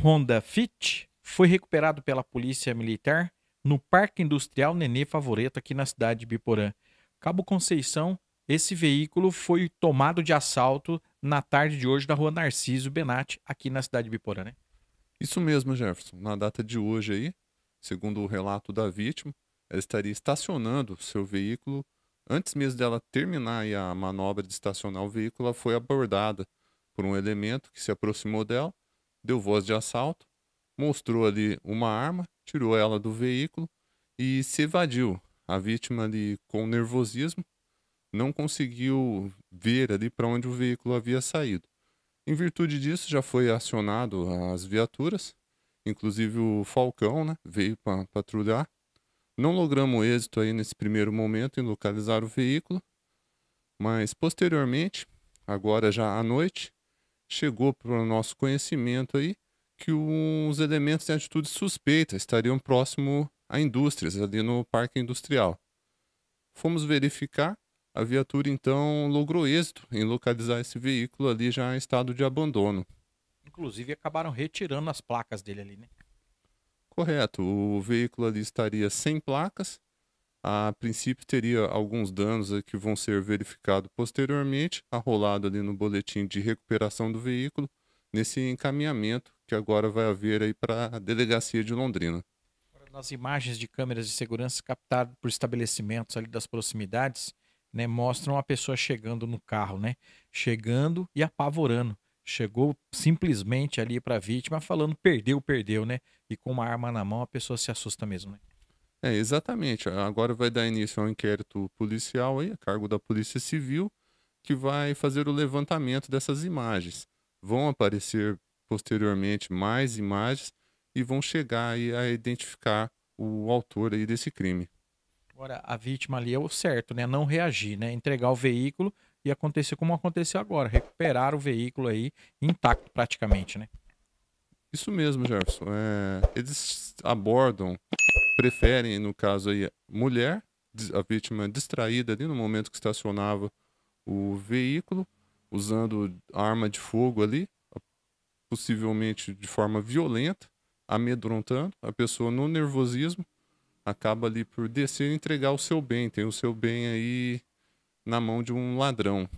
Honda Fit foi recuperado pela Polícia Militar no Parque Industrial Nenê Favoreto, aqui na cidade de Biporã. Cabo Conceição, esse veículo foi tomado de assalto na tarde de hoje na rua Narciso Benatti, aqui na cidade de Biporã, né? Isso mesmo, Jefferson. Na data de hoje aí, segundo o relato da vítima, ela estaria estacionando seu veículo. Antes mesmo dela terminar a manobra de estacionar o veículo, ela foi abordada por um elemento que se aproximou dela deu voz de assalto, mostrou ali uma arma, tirou ela do veículo e se evadiu. A vítima ali com nervosismo não conseguiu ver ali para onde o veículo havia saído. Em virtude disso, já foi acionado as viaturas, inclusive o Falcão, né, veio para patrulhar. Não logramos êxito aí nesse primeiro momento em localizar o veículo, mas posteriormente, agora já à noite, chegou para o nosso conhecimento aí que os elementos de atitude suspeita estariam próximo a indústrias, ali no parque industrial. Fomos verificar, a viatura então logrou êxito em localizar esse veículo ali já em estado de abandono. Inclusive acabaram retirando as placas dele ali, né? Correto, o veículo ali estaria sem placas a princípio teria alguns danos que vão ser verificados posteriormente, arrolado ali no boletim de recuperação do veículo, nesse encaminhamento que agora vai haver aí para a delegacia de Londrina. Nas imagens de câmeras de segurança captadas por estabelecimentos ali das proximidades, né, mostram a pessoa chegando no carro, né? Chegando e apavorando. Chegou simplesmente ali para a vítima falando perdeu, perdeu, né? E com uma arma na mão a pessoa se assusta mesmo, né? É, exatamente. Agora vai dar início ao inquérito policial aí, a cargo da Polícia Civil, que vai fazer o levantamento dessas imagens. Vão aparecer posteriormente mais imagens e vão chegar aí a identificar o autor aí desse crime. Agora, a vítima ali é o certo, né? Não reagir, né? Entregar o veículo e acontecer como aconteceu agora, recuperar o veículo aí intacto praticamente, né? Isso mesmo, Jefferson. É, eles abordam preferem, no caso aí, mulher, a vítima distraída ali no momento que estacionava o veículo, usando arma de fogo ali, possivelmente de forma violenta, amedrontando a pessoa no nervosismo, acaba ali por descer e entregar o seu bem, tem o seu bem aí na mão de um ladrão.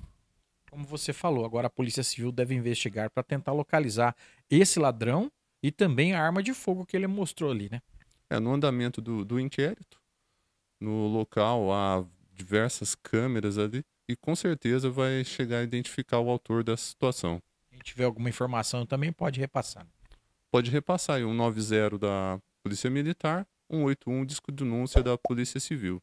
Como você falou, agora a Polícia Civil deve investigar para tentar localizar esse ladrão e também a arma de fogo que ele mostrou ali, né? É, no andamento do, do inquérito, no local há diversas câmeras ali e com certeza vai chegar a identificar o autor dessa situação. Quem tiver alguma informação também pode repassar. Pode repassar aí 190 da Polícia Militar, 181 disco denúncia da Polícia Civil.